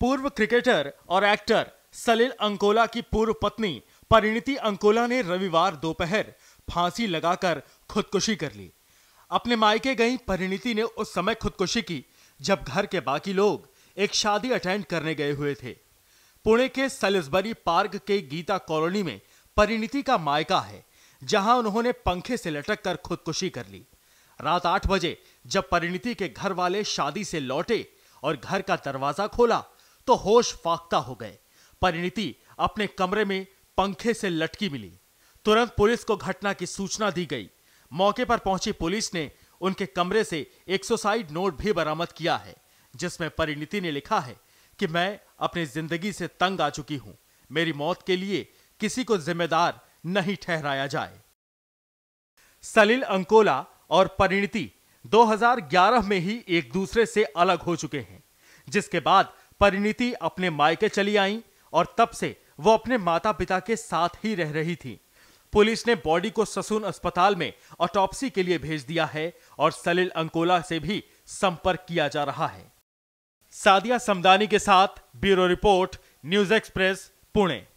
पूर्व क्रिकेटर और एक्टर सलील अंकोला की पूर्व पत्नी परिणति अंकोला ने रविवार दोपहर फांसी लगाकर खुदकुशी कर ली अपने मायके गई परिणति ने उस समय खुदकुशी की जब घर के बाकी लोग एक शादी अटेंड करने गए हुए थे पुणे के सलिसबरी पार्क के गीता कॉलोनी में परिणति का मायका है जहां उन्होंने पंखे से लटक कर खुदकुशी कर ली रात आठ बजे जब परिणति के घर वाले शादी से लौटे और घर का दरवाजा खोला तो होश फाकता हो गए परिणीति अपने कमरे में पंखे से लटकी मिली तुरंत पुलिस को घटना की सूचना दी गई मौके पर पहुंची पुलिस ने उनके कमरे से एक सुसाइड नोट भी बरामद किया है जिसमें परिणीति ने लिखा है कि मैं अपनी जिंदगी से तंग आ चुकी हूं मेरी मौत के लिए किसी को जिम्मेदार नहीं ठहराया जाए सलील अंकोला और परिणति 2011 में ही एक दूसरे से अलग हो चुके हैं जिसके बाद परिणीति अपने मायके चली आई और तब से वो अपने माता पिता के साथ ही रह रही थी पुलिस ने बॉडी को ससुन अस्पताल में ऑटोपसी के लिए भेज दिया है और सलील अंकोला से भी संपर्क किया जा रहा है सादिया समदानी के साथ bureau report news express Pune